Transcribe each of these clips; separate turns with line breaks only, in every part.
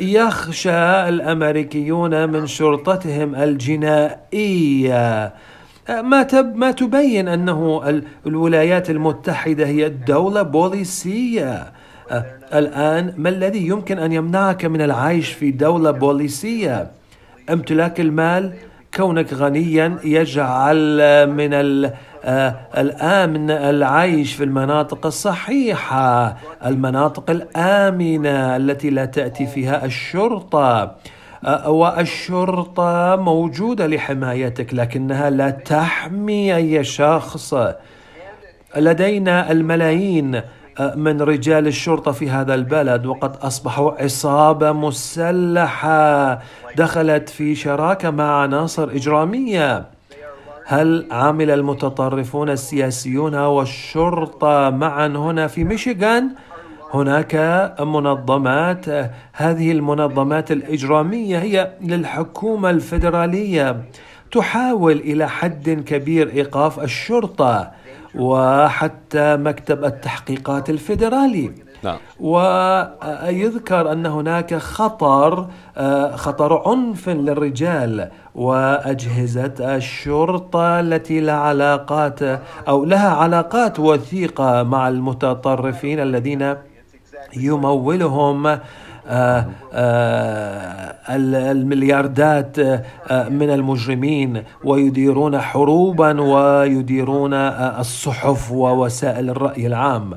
يخشى الامريكيون من شرطتهم الجنائيه ما تب ما تبين انه الولايات المتحده هي دوله بوليسيه الان ما الذي يمكن ان يمنعك من العيش في دوله بوليسيه امتلاك المال كونك غنيا يجعل من آه، الامن العيش في المناطق الصحيحه المناطق الامنه التي لا تاتي فيها الشرطه آه، والشرطه موجوده لحمايتك لكنها لا تحمي اي شخص لدينا الملايين من رجال الشرطه في هذا البلد وقد اصبحوا عصابه مسلحه دخلت في شراكه مع عناصر اجراميه هل عمل المتطرفون السياسيون والشرطه معا هنا في ميشيغان هناك منظمات هذه المنظمات الاجراميه هي للحكومه الفيدراليه تحاول الى حد كبير ايقاف الشرطه وحتى مكتب التحقيقات الفيدرالي نعم. ويذكر أن هناك خطر آه، خطر عنف للرجال وأجهزة الشرطة التي لها علاقات أو لها علاقات وثيقة مع المتطرفين الذين يمولهم آه، آه، الملياردات آه، من المجرمين ويديرون حروبا ويديرون الصحف ووسائل الرأي العام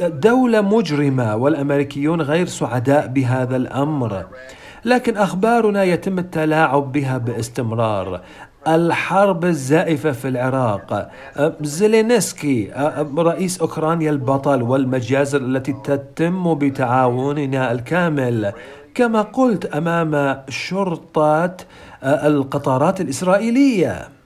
دولة مجرمة والأمريكيون غير سعداء بهذا الأمر لكن اخبارنا يتم التلاعب بها باستمرار الحرب الزائفة في العراق أه، زيلينسكي أه، أه، رئيس أوكرانيا البطل والمجازر التي تتم بتعاوننا الكامل كما قلت أمام شرطة القطارات الإسرائيلية